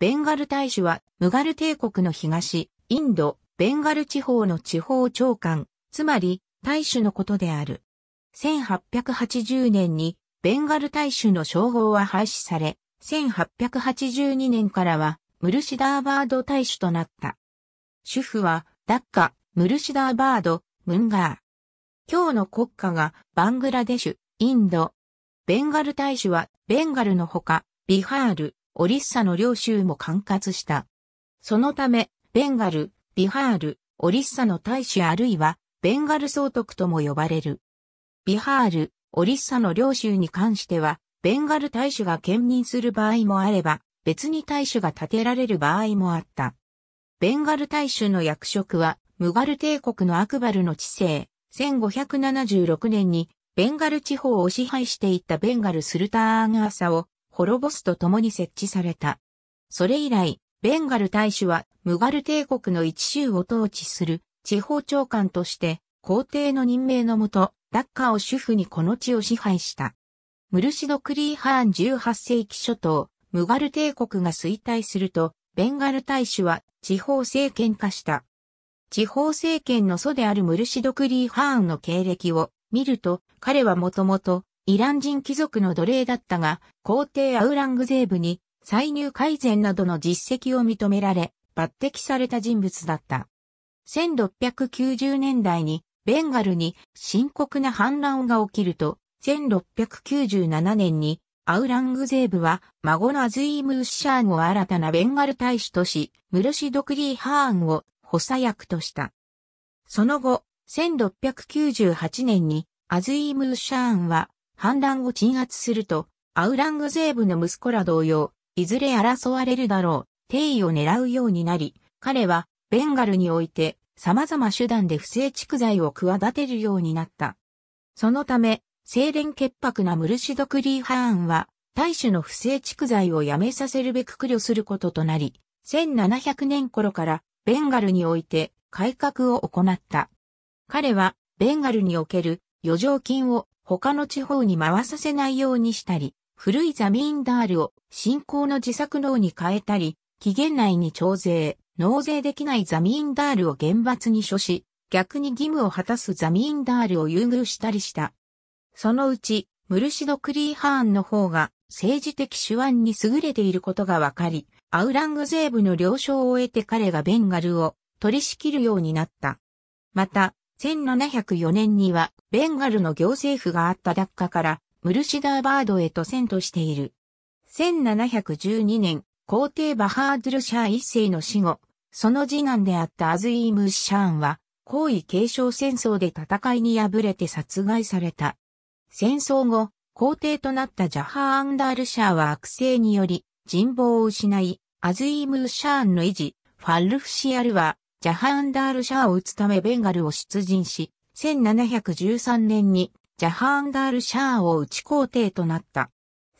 ベンガル大使は、ムガル帝国の東、インド、ベンガル地方の地方長官、つまり、大使のことである。1880年に、ベンガル大使の称号は廃止され、1882年からは、ムルシダーバード大使となった。主婦は、ダッカ、ムルシダーバード、ムンガー。今日の国家が、バングラデシュ、インド。ベンガル大使は、ベンガルのほか、ビハール、オリッサの領州も管轄した。そのため、ベンガル、ビハール、オリッサの大使あるいは、ベンガル総督とも呼ばれる。ビハール、オリッサの領州に関しては、ベンガル大使が兼任する場合もあれば、別に大使が立てられる場合もあった。ベンガル大使の役職は、ムガル帝国のアクバルの治世、1576年にベンガル地方を支配していたベンガルスルターンアーサを滅ぼすとともに設置された。それ以来、ベンガル大使はムガル帝国の一州を統治する地方長官として皇帝の任命のもと、ダッカを主婦にこの地を支配した。ムルシド・クリーハーン18世紀初頭、ムガル帝国が衰退すると、ベンガル大使は地方政権化した。地方政権の祖であるムルシド・クリーハーンの経歴を見ると、彼はもともとイラン人貴族の奴隷だったが、皇帝アウラングゼーブに歳入改善などの実績を認められ、抜擢された人物だった。1690年代にベンガルに深刻な反乱が起きると、1697年にアウラングゼーブは孫のアズイーム・ウッシャーンを新たなベンガル大使とし、ムルシド・クリー・ハーンを補佐役とした。その後、1698年にアズイーム・ウッシャーンは反乱を鎮圧すると、アウラングゼーブの息子ら同様、いずれ争われるだろう、定位を狙うようになり、彼は、ベンガルにおいて、様々手段で不正蓄財を企てるようになった。そのため、清廉潔白なムルシド・クリーハーンは、大種の不正蓄財をやめさせるべく苦慮することとなり、1700年頃からベンガルにおいて改革を行った。彼は、ベンガルにおける余剰金を他の地方に回させないようにしたり、古いザミンダールを新興の自作農に変えたり、期限内に徴税、納税できないザミンダールを厳罰に処し、逆に義務を果たすザミンダールを優遇したりした。そのうち、ムルシド・クリーハーンの方が政治的手腕に優れていることがわかり、アウラングゼーブの了承を得て彼がベンガルを取り仕切るようになった。また、1704年にはベンガルの行政府があったダッカからムルシダーバードへと遷都している。1712年、皇帝バハードゥルシャー一世の死後、その次男であったアズイームシャーンは、皇位継承戦争で戦いに敗れて殺害された。戦争後、皇帝となったジャハーンダールシャーは悪性により人望を失い、アズイームシャーンの維持、ファルフシアルはジャハンダール・シャーを打つためベンガルを出陣し、1713年にジャハンダール・シャーを打ち皇帝となった。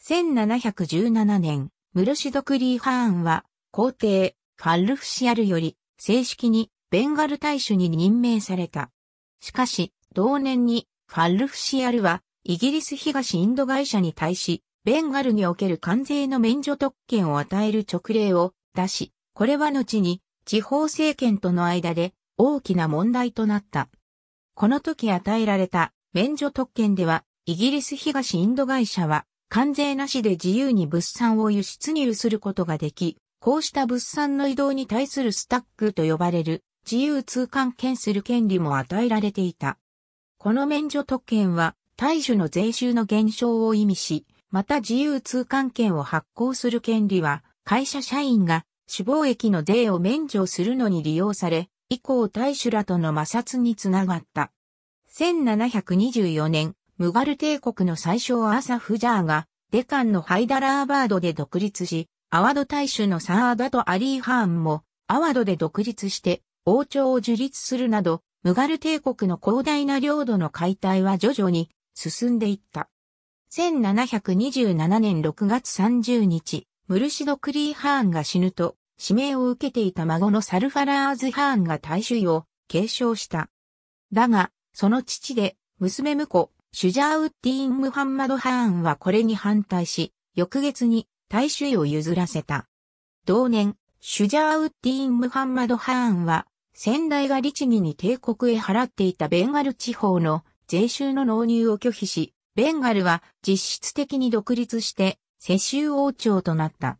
1717年、ムルシド・クリー・ハーンは皇帝、ファルフシアルより正式にベンガル大使に任命された。しかし、同年にファルフシアルはイギリス東インド会社に対し、ベンガルにおける関税の免除特権を与える直令を出し、これは後に地方政権との間で大きな問題となった。この時与えられた免除特権では、イギリス東インド会社は関税なしで自由に物産を輸出入することができ、こうした物産の移動に対するスタックと呼ばれる自由通関権する権利も与えられていた。この免除特権は、大処の税収の減少を意味し、また自由通関権を発行する権利は、会社社員が死亡液の税を免除するのに利用され、以降大主らとの摩擦につながった。1724年、ムガル帝国の最初はアサフジャーが、デカンのハイダラーバードで独立し、アワド大主のサーダとアリー・ハーンも、アワドで独立して、王朝を樹立するなど、ムガル帝国の広大な領土の解体は徐々に進んでいった。1727年6月30日、ムルシド・クリー・ハーンが死ぬと、指名を受けていた孫のサルファラーズ・ハーンが大衆を継承した。だが、その父で、娘婿、シュジャーウッディーン・ムハンマド・ハーンはこれに反対し、翌月に大衆を譲らせた。同年、シュジャーウッディーン・ムハンマド・ハーンは、先代が律儀に帝国へ払っていたベンガル地方の税収の納入を拒否し、ベンガルは実質的に独立して世襲王朝となった。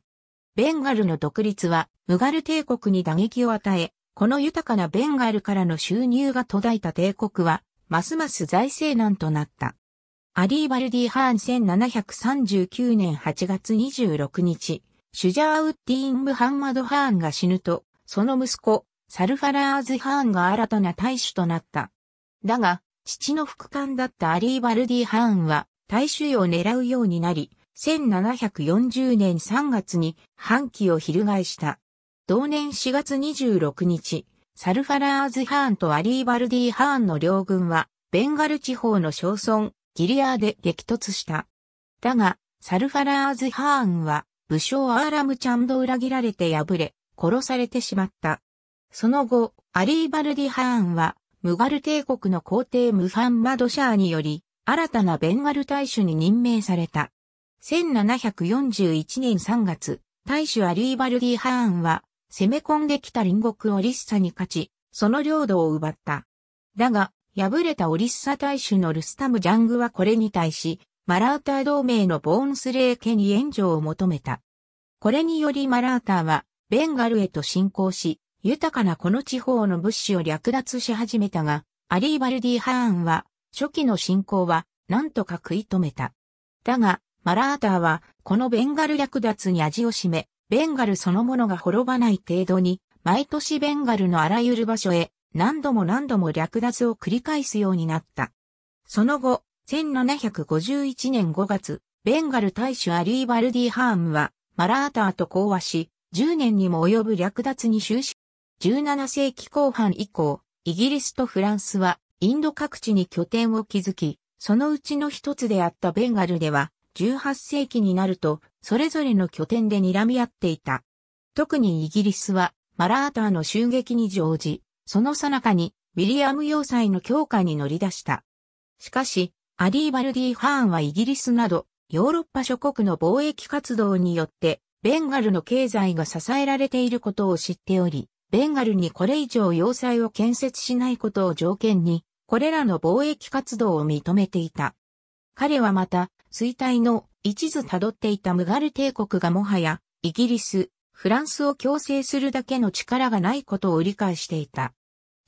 ベンガルの独立は、ムガル帝国に打撃を与え、この豊かなベンガルからの収入が途絶えた帝国は、ますます財政難となった。アリー・バルディ・ハーン1739年8月26日、シュジャーウッディン・ムハンマド・ハーンが死ぬと、その息子、サルファラーズ・ハーンが新たな大主となった。だが、父の副官だったアリー・バルディ・ハーンは、大主を狙うようになり、1740年3月に反旗を翻した。同年4月26日、サルファラーズ・ハーンとアリー・バルディ・ハーンの両軍は、ベンガル地方の小村、ギリアーで激突した。だが、サルファラーズ・ハーンは、武将アーラムチャンド裏切られて敗れ、殺されてしまった。その後、アリー・バルディ・ハーンは、ムガル帝国の皇帝ムハンマド・シャーにより、新たなベンガル大使に任命された。1741年3月、大主アリーバルディ・ハーンは、攻め込んできた隣国オリッサに勝ち、その領土を奪った。だが、敗れたオリッサ大主のルスタム・ジャングはこれに対し、マラーター同盟のボーンスレー家に援助を求めた。これによりマラーターは、ベンガルへと侵攻し、豊かなこの地方の物資を略奪し始めたが、アリーバルディ・ハーンは、初期の侵攻は、なんとか食い止めた。だが、マラーターは、このベンガル略奪に味を占め、ベンガルそのものが滅ばない程度に、毎年ベンガルのあらゆる場所へ、何度も何度も略奪を繰り返すようになった。その後、1751年5月、ベンガル大使アリー・バルディ・ハームは、マラーターと講和し、10年にも及ぶ略奪に終始。17世紀後半以降、イギリスとフランスは、インド各地に拠点を築き、そのうちの一つであったベンガルでは、18世紀になると、それぞれの拠点で睨み合っていた。特にイギリスは、マラーターの襲撃に乗じ、その最中に、ウィリアム要塞の強化に乗り出した。しかし、アリー・バルディ・ハーンはイギリスなど、ヨーロッパ諸国の貿易活動によって、ベンガルの経済が支えられていることを知っており、ベンガルにこれ以上要塞を建設しないことを条件に、これらの貿易活動を認めていた。彼はまた、衰退の一途辿っていたムガル帝国がもはや、イギリス、フランスを強制するだけの力がないことを理解していた。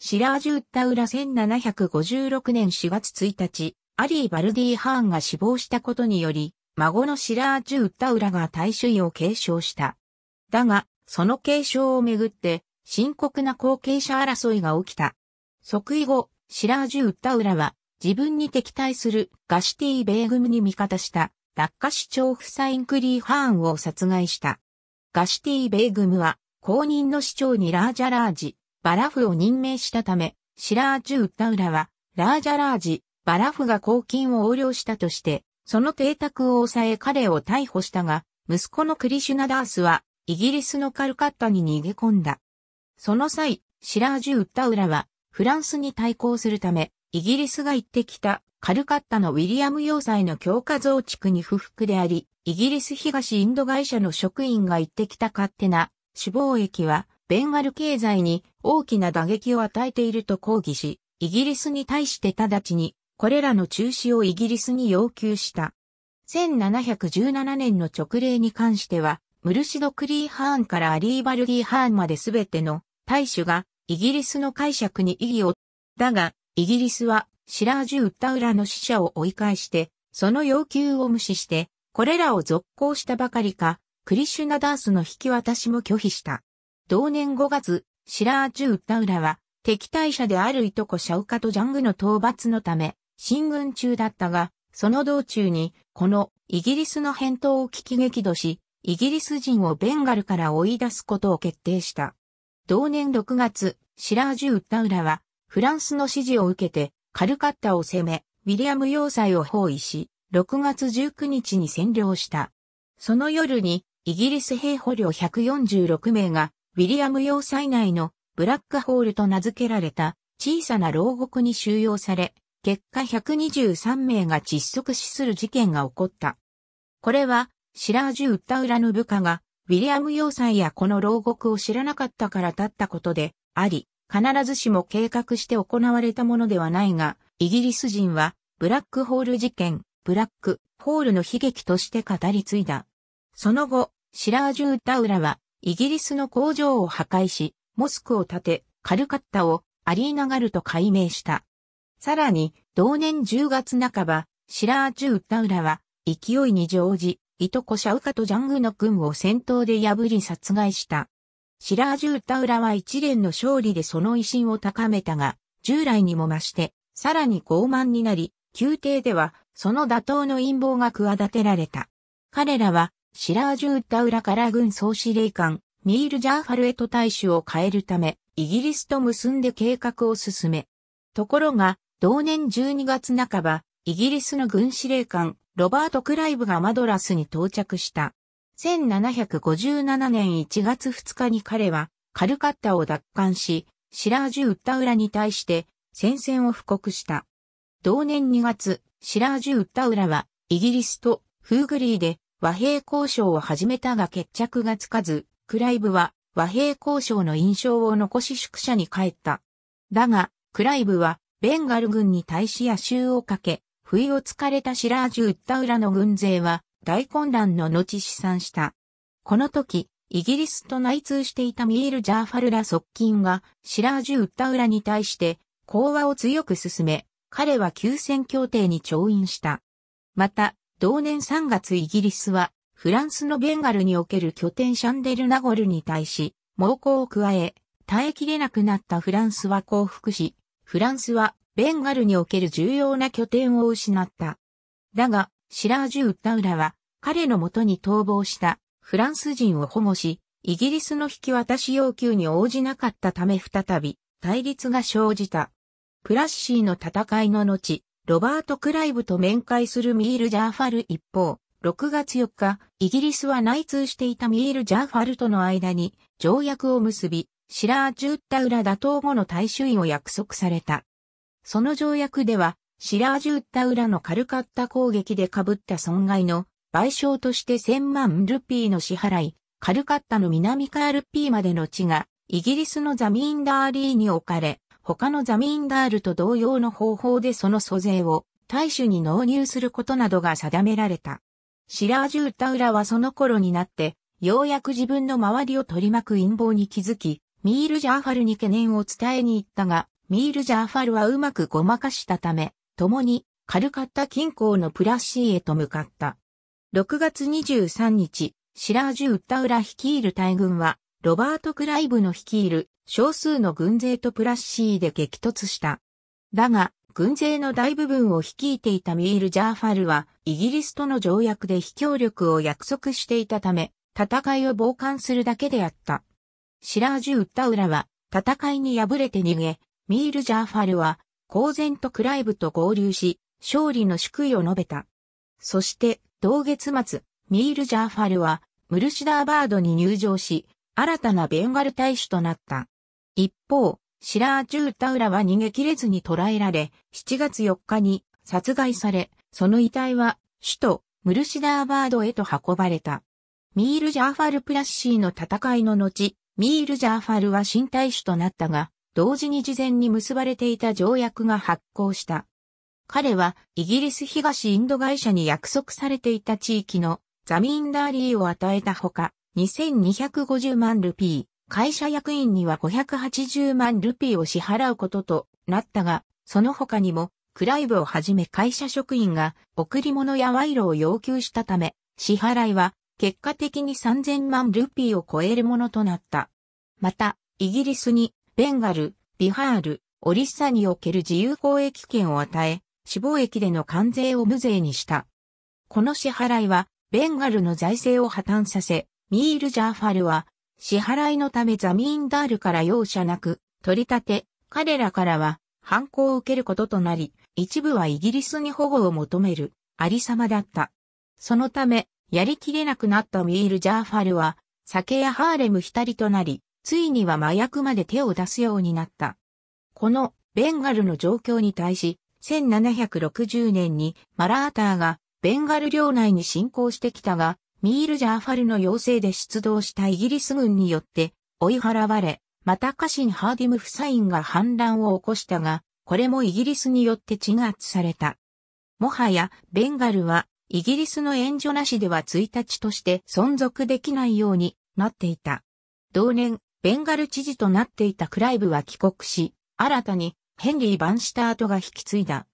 シラージュ・ウッタウラ1756年4月1日、アリー・バルディ・ハーンが死亡したことにより、孫のシラージュ・ウッタウラが大衆位を継承した。だが、その継承をめぐって、深刻な後継者争いが起きた。即位後、シラージュ・ウッタウラは、自分に敵対するガシティ・ベ軍グムに味方した落下市長フサイン・クリー・ハーンを殺害した。ガシティ・ベ軍グムは公認の市長にラージャラージ、バラフを任命したため、シラージュ・ウッタウラはラージャラージ、バラフが公金を横領したとして、その邸宅を抑え彼を逮捕したが、息子のクリシュナダースは、イギリスのカルカッタに逃げ込んだ。その際、シラージュ・ウッタウラは、フランスに対抗するため、イギリスが行ってきたカルカッタのウィリアム要塞の強化増築に不服であり、イギリス東インド会社の職員が行ってきた勝手な死亡駅は、ベンガル経済に大きな打撃を与えていると抗議し、イギリスに対して直ちに、これらの中止をイギリスに要求した。1717年の直令に関しては、ムルシド・クリーハーンからアリー・バルディ・ハーンまで全ての大使がイギリスの解釈に異議を。だが、イギリスはシラージュ・ウッタウラの死者を追い返して、その要求を無視して、これらを続行したばかりか、クリシュナダースの引き渡しも拒否した。同年5月、シラージュ・ウッタウラは、敵対者であるいとこシャウカとジャングの討伐のため、進軍中だったが、その道中に、このイギリスの返答を聞き激怒し、イギリス人をベンガルから追い出すことを決定した。同年6月、シラージュ・ウッタウラは、フランスの指示を受けて、カルカッタを攻め、ウィリアム要塞を包囲し、6月19日に占領した。その夜に、イギリス兵捕虜146名が、ウィリアム要塞内のブラックホールと名付けられた小さな牢獄に収容され、結果123名が窒息死する事件が起こった。これは、シラージュ・ウッタウラの部下が、ウィリアム要塞やこの牢獄を知らなかったから立ったことであり、必ずしも計画して行われたものではないが、イギリス人は、ブラックホール事件、ブラックホールの悲劇として語り継いだ。その後、シラージュー・タウラは、イギリスの工場を破壊し、モスクを建て、カルカッタをアリーナガルと改名した。さらに、同年10月半ば、シラージュー・タウラは、勢いに乗じ、いとこシャウカとジャングの軍を戦闘で破り殺害した。シラージュタウラは一連の勝利でその威信を高めたが、従来にも増して、さらに傲慢になり、宮廷では、その打倒の陰謀が企てられた。彼らは、シラージュタウラから軍総司令官、ニール・ジャーファルエト大使を変えるため、イギリスと結んで計画を進め。ところが、同年12月半ば、イギリスの軍司令官、ロバート・クライブがマドラスに到着した。1757年1月2日に彼はカルカッタを奪還し、シラージュ・ウッタウラに対して戦線を布告した。同年2月、シラージュ・ウッタウラはイギリスとフーグリーで和平交渉を始めたが決着がつかず、クライブは和平交渉の印象を残し宿舎に帰った。だが、クライブはベンガル軍に対し野衆をかけ、不意をつかれたシラージュ・ウッタウラの軍勢は大混乱の後試算した。この時、イギリスと内通していたミール・ジャーファルラ側近がシラージュ・ウッタウラに対して講和を強く進め、彼は休戦協定に調印した。また、同年3月イギリスはフランスのベンガルにおける拠点シャンデルナゴルに対し猛攻を加え、耐えきれなくなったフランスは降伏し、フランスはベンガルにおける重要な拠点を失った。だが、シラージュ・ウッタウラは、彼の元に逃亡したフランス人を保護し、イギリスの引き渡し要求に応じなかったため再び対立が生じた。プラッシーの戦いの後、ロバート・クライブと面会するミール・ジャーファル一方、6月4日、イギリスは内通していたミール・ジャーファルとの間に条約を結び、シラージュッタウラ打倒後の大衆位を約束された。その条約では、シラージュッタウラのカルカッタ攻撃で被った損害の賠償として1000万ルピーの支払い、カルカッタの南カールピーまでの地がイギリスのザミンダーリーに置かれ、他のザミンダールと同様の方法でその租税を大衆に納入することなどが定められた。シラージュータウラはその頃になって、ようやく自分の周りを取り巻く陰謀に気づき、ミール・ジャーファルに懸念を伝えに行ったが、ミール・ジャーファルはうまくごまかしたため、共にカルカッタ近郊のプラッシーへと向かった。6月23日、シラージュ・ウッタウラ率いる大軍は、ロバート・クライブの率いる少数の軍勢とプラッシーで激突した。だが、軍勢の大部分を率いていたミール・ジャーファルは、イギリスとの条約で非協力を約束していたため、戦いを傍観するだけであった。シラージュ・ウッタウラは、戦いに敗れて逃げ、ミール・ジャーファルは、公然とクライブと合流し、勝利の祝意を述べた。そして、同月末、ミール・ジャーファルは、ムルシダーバードに入場し、新たなベンガル大使となった。一方、シラー・ジュー・タウラは逃げ切れずに捕らえられ、7月4日に殺害され、その遺体は首都ムルシダーバードへと運ばれた。ミール・ジャーファル・プラッシーの戦いの後、ミール・ジャーファルは新大使となったが、同時に事前に結ばれていた条約が発効した。彼はイギリス東インド会社に約束されていた地域のザミンダーリーを与えたほか、2250万ルピー、会社役員には580万ルピーを支払うこととなったが、その他にも、クライブをはじめ会社職員が贈り物や賄賂を要求したため、支払いは結果的に3000万ルピーを超えるものとなった。また、イギリスにベンガル、ビハール、オリッサにおける自由交易権を与え、死亡益での関税を無税にした。この支払いは、ベンガルの財政を破綻させ、ミール・ジャーファルは、支払いのためザミーンダールから容赦なく、取り立て、彼らからは、反抗を受けることとなり、一部はイギリスに保護を求める、ありさまだった。そのため、やりきれなくなったミール・ジャーファルは、酒やハーレム浸りとなり、ついには麻薬まで手を出すようになった。このベンガルの状況に対し、1760年にマラーターがベンガル領内に侵攻してきたが、ミール・ジャーファルの要請で出動したイギリス軍によって追い払われ、また家臣ハーディム・フサインが反乱を起こしたが、これもイギリスによって鎮圧された。もはや、ベンガルは、イギリスの援助なしでは1日として存続できないようになっていた。同年、ベンガル知事となっていたクライブは帰国し、新たにヘンリー・バンシタートが引き継いだ。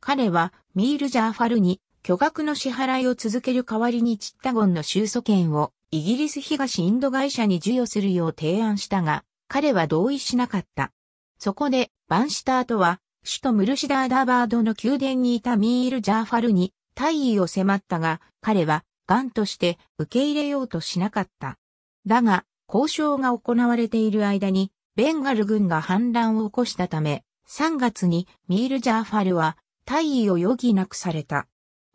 彼はミール・ジャーファルに巨額の支払いを続ける代わりにチッタゴンの収租権をイギリス東インド会社に授与するよう提案したが、彼は同意しなかった。そこで、バンシタートは、首都ムルシダーダーバードの宮殿にいたミール・ジャーファルに退位を迫ったが、彼は、癌として受け入れようとしなかった。だが、交渉が行われている間に、ベンガル軍が反乱を起こしたため、3月にミール・ジャーファルは退位を余儀なくされた。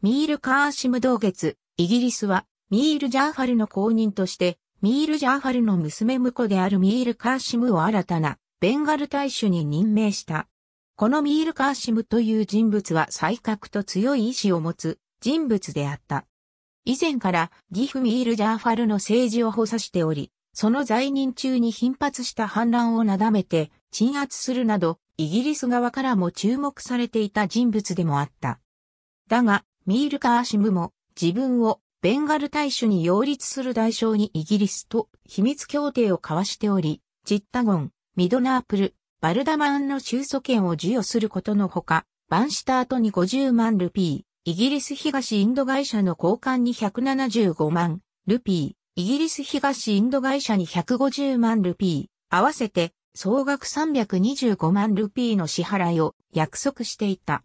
ミール・カーシム同月、イギリスはミール・ジャーファルの後任として、ミール・ジャーファルの娘婿であるミール・カーシムを新たなベンガル大使に任命した。このミール・カーシムという人物は才覚と強い意志を持つ人物であった。以前からギフ・ミール・ジャーファルの政治を補佐しており、その在任中に頻発した反乱をなだめて鎮圧するなど、イギリス側からも注目されていた人物でもあった。だが、ミール・カーシムも自分をベンガル大使に擁立する代償にイギリスと秘密協定を交わしており、ジッタゴン、ミドナープル、バルダマンの収租権を授与することのほか、バンした後に50万ルピー、イギリス東インド会社の交換に175万ルピー、イギリス東インド会社に150万ルピー、合わせて総額325万ルピーの支払いを約束していた。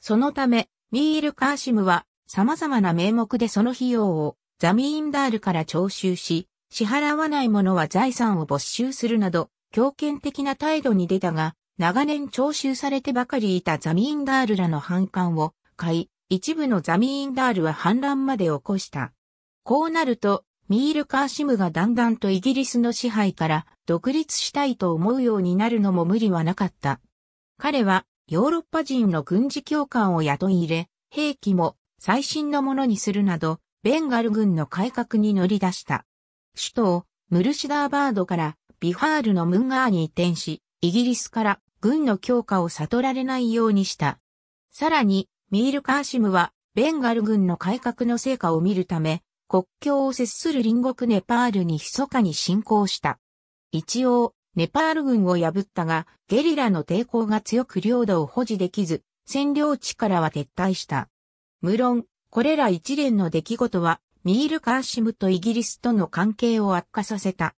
そのため、ミール・カーシムは様々な名目でその費用をザミーンダールから徴収し、支払わない者は財産を没収するなど、強権的な態度に出たが、長年徴収されてばかりいたザミーンダールらの反感を買い、一部のザミーンダールは反乱まで起こした。こうなると、ミール・カーシムがだんだんとイギリスの支配から独立したいと思うようになるのも無理はなかった。彼はヨーロッパ人の軍事教官を雇い入れ、兵器も最新のものにするなど、ベンガル軍の改革に乗り出した。首都をムルシダーバードからビハールのムンガーに移転し、イギリスから軍の強化を悟られないようにした。さらに、ミール・カーシムは、ベンガル軍の改革の成果を見るため、国境を接する隣国ネパールに密かに侵攻した。一応、ネパール軍を破ったが、ゲリラの抵抗が強く領土を保持できず、占領地からは撤退した。無論、これら一連の出来事は、ミール・カーシムとイギリスとの関係を悪化させた。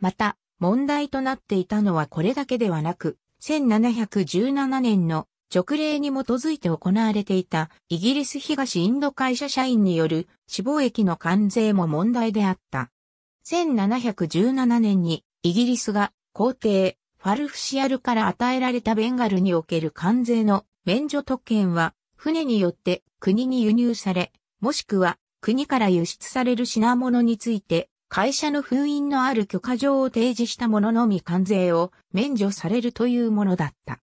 また、問題となっていたのはこれだけではなく、1717年の直令に基づいて行われていたイギリス東インド会社社員による死亡益の関税も問題であった。1717年にイギリスが皇帝ファルフシアルから与えられたベンガルにおける関税の免除特権は船によって国に輸入され、もしくは国から輸出される品物について会社の封印のある許可状を提示したもののみ関税を免除されるというものだった。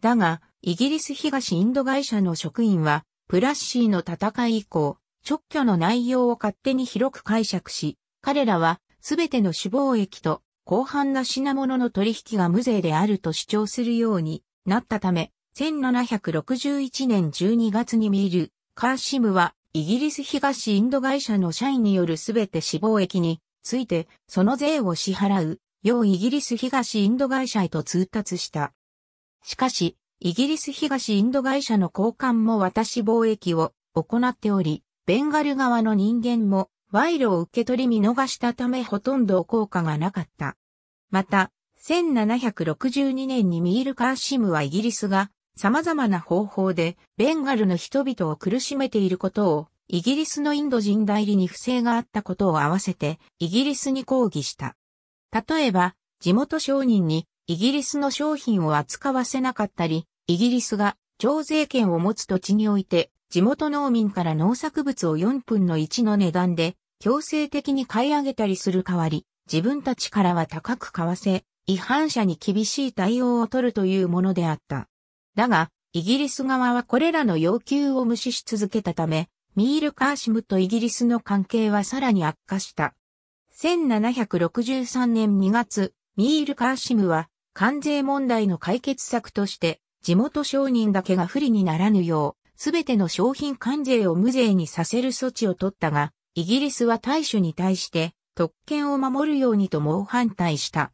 だが、イギリス東インド会社の職員は、プラッシーの戦い以降、直挙の内容を勝手に広く解釈し、彼らは、すべての死亡液と、広範な品物の取引が無税であると主張するようになったため、1761年12月に見る、カーシムは、イギリス東インド会社の社員によるすべて死亡液について、その税を支払う、ようイギリス東インド会社へと通達した。しかし、イギリス東インド会社の交換も渡し貿易を行っており、ベンガル側の人間も賄賂を受け取り見逃したためほとんど効果がなかった。また、1762年にミール・カーシムはイギリスが様々な方法でベンガルの人々を苦しめていることをイギリスのインド人代理に不正があったことを合わせてイギリスに抗議した。例えば、地元商人にイギリスの商品を扱わせなかったり、イギリスが徴税権を持つ土地において、地元農民から農作物を4分の1の値段で強制的に買い上げたりする代わり、自分たちからは高く買わせ、違反者に厳しい対応を取るというものであった。だが、イギリス側はこれらの要求を無視し続けたため、ミール・カーシムとイギリスの関係はさらに悪化した。1763年2月、ミール・カーシムは関税問題の解決策として地元商人だけが不利にならぬよう、すべての商品関税を無税にさせる措置を取ったが、イギリスは大衆に対して特権を守るようにと猛反対した。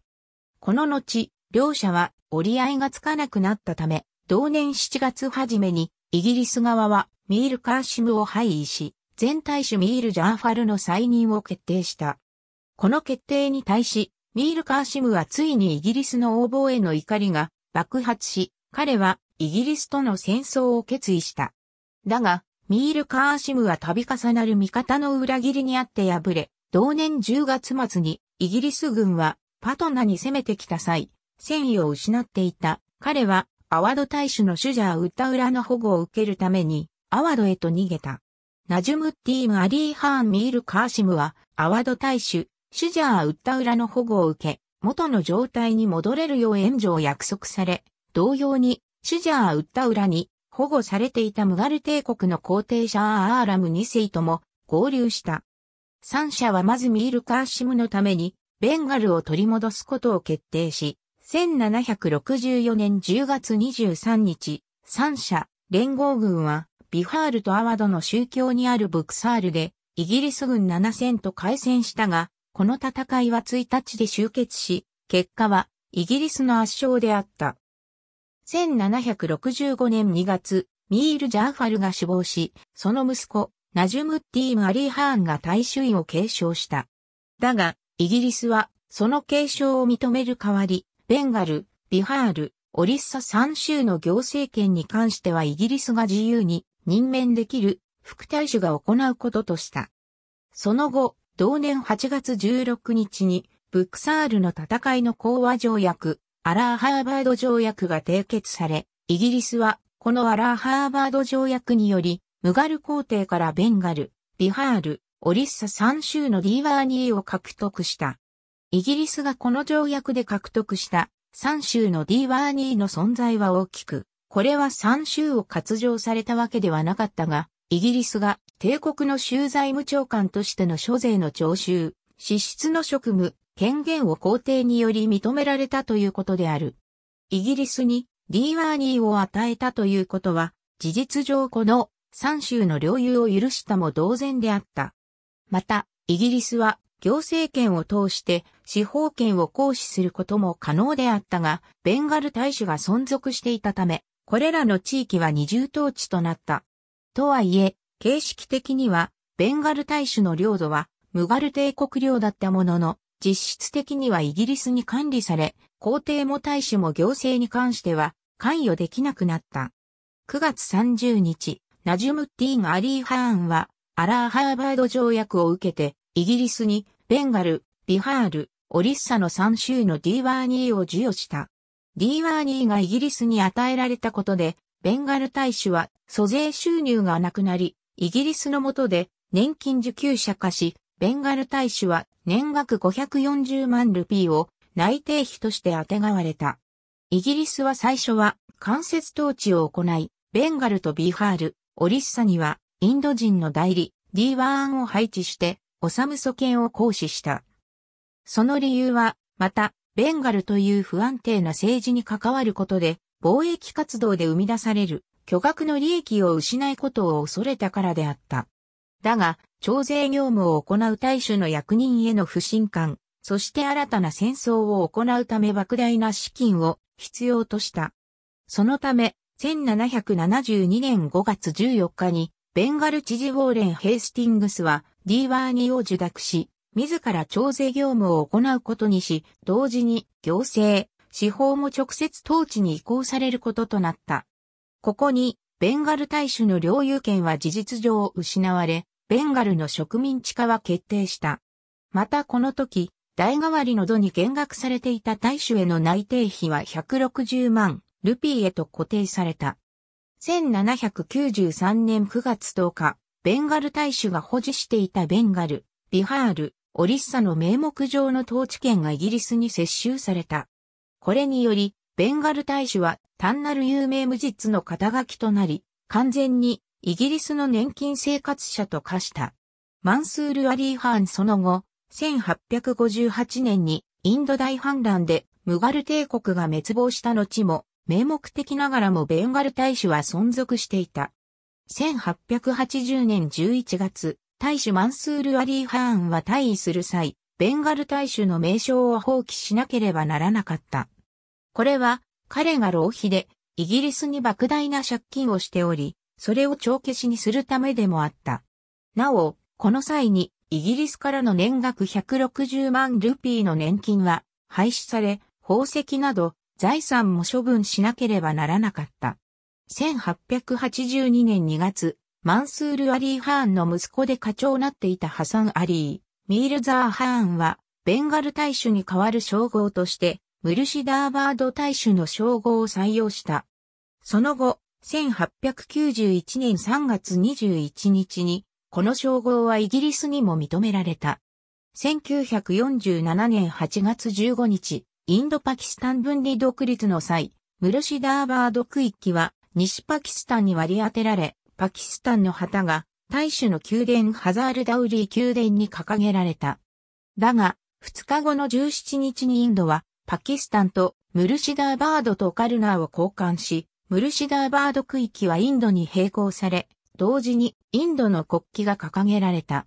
この後、両者は折り合いがつかなくなったため、同年7月初めにイギリス側はミール・カーシムを廃位し、全大衆ミール・ジャーファルの再任を決定した。この決定に対し、ミール・カーシムはついにイギリスの応募への怒りが爆発し、彼はイギリスとの戦争を決意した。だが、ミール・カーシムは度重なる味方の裏切りにあって敗れ、同年10月末にイギリス軍はパトナに攻めてきた際、戦意を失っていた。彼はアワド大使のシュジャー・ウッタウラの保護を受けるためにアワドへと逃げた。ナジュムッティーム・アリー・ハーン・ミール・カーシムはアワド大使、シュジャー・ウッタウラの保護を受け、元の状態に戻れるよう援助を約束され、同様に、シュジャー・ウッタウラに保護されていたムガル帝国の皇帝シャー・アーラム2世とも合流した。三者はまずミール・カーシムのために、ベンガルを取り戻すことを決定し、1764年10月23日、三者、連合軍は、ビハールとアワドの宗教にあるブクサールで、イギリス軍7000と開戦したが、この戦いは1日で終結し、結果は、イギリスの圧勝であった。1765年2月、ミール・ジャーファルが死亡し、その息子、ナジュムッティマリー・ハーンが大衆位を継承した。だが、イギリスは、その継承を認める代わり、ベンガル、ビハール、オリッサ3州の行政権に関してはイギリスが自由に任免できる副大使が行うこととした。その後、同年8月16日に、ブックサールの戦いの講和条約、アラー・ハーバード条約が締結され、イギリスは、このアラー・ハーバード条約により、ムガル皇帝からベンガル、ビハール、オリッサ3州のディーワーニーを獲得した。イギリスがこの条約で獲得した3州のディーワーニーの存在は大きく、これは3州を割譲されたわけではなかったが、イギリスが帝国の州財務長官としての諸税の徴収、支出の職務、権限を皇帝により認められたということである。イギリスにディーワーニーを与えたということは、事実上この三州の領有を許したも同然であった。また、イギリスは行政権を通して司法権を行使することも可能であったが、ベンガル大使が存続していたため、これらの地域は二重統治となった。とはいえ、形式的には、ベンガル大使の領土は、ムガル帝国領だったものの、実質的にはイギリスに管理され、皇帝も大使も行政に関しては関与できなくなった。9月30日、ナジュムッティン・アリー・ハーンは、アラー・ハーバード条約を受けて、イギリスに、ベンガル、ビハール、オリッサの3州のディーワーニーを授与した。ディーワーニーがイギリスに与えられたことで、ベンガル大使は、租税収入がなくなり、イギリスの下で、年金受給者化し、ベンガル大使は年額540万ルピーを内定費としてあてがわれた。イギリスは最初は間接統治を行い、ベンガルとビーハール、オリッサにはインド人の代理、ディーワーンを配置して、オサムソ権を行使した。その理由は、また、ベンガルという不安定な政治に関わることで、貿易活動で生み出される巨額の利益を失いことを恐れたからであった。だが、徴税業務を行う大衆の役人への不信感、そして新たな戦争を行うため莫大な資金を必要とした。そのため、1772年5月14日に、ベンガル知事ウォーレン・ヘイスティングスは、ディーワーニを受諾し、自ら徴税業務を行うことにし、同時に行政、司法も直接統治に移行されることとなった。ここに、ベンガル大衆の領有権は事実上失われ、ベンガルの植民地化は決定した。またこの時、代替わりの度に減額されていた大衆への内定費は160万ルピーへと固定された。1793年9月10日、ベンガル大衆が保持していたベンガル、ビハール、オリッサの名目上の統治権がイギリスに接収された。これにより、ベンガル大使は単なる有名無実の肩書きとなり、完全にイギリスの年金生活者と化した。マンスール・アリー・ハーンその後、1858年にインド大反乱でムガル帝国が滅亡した後も、名目的ながらもベンガル大使は存続していた。1880年11月、大使マンスール・アリー・ハーンは退位する際、ベンガル大使の名称を放棄しなければならなかった。これは、彼が浪費で、イギリスに莫大な借金をしており、それを帳消しにするためでもあった。なお、この際に、イギリスからの年額160万ルピーの年金は廃止され、宝石など財産も処分しなければならなかった。1882年2月、マンスール・アリー・ハーンの息子で課長になっていたハサン・アリー、ミールザー・ハーンは、ベンガル大使に代わる称号として、ムルシダーバード大使の称号を採用した。その後、1891年3月21日に、この称号はイギリスにも認められた。1947年8月15日、インドパキスタン分離独立の際、ムルシダーバード区域は西パキスタンに割り当てられ、パキスタンの旗が大主の宮殿ハザールダウリー宮殿に掲げられた。だが、2日後の17日にインドは、パキスタンとムルシダーバードとカルナーを交換し、ムルシダーバード区域はインドに並行され、同時にインドの国旗が掲げられた。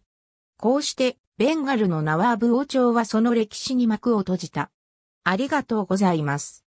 こうして、ベンガルのナワーブ王朝はその歴史に幕を閉じた。ありがとうございます。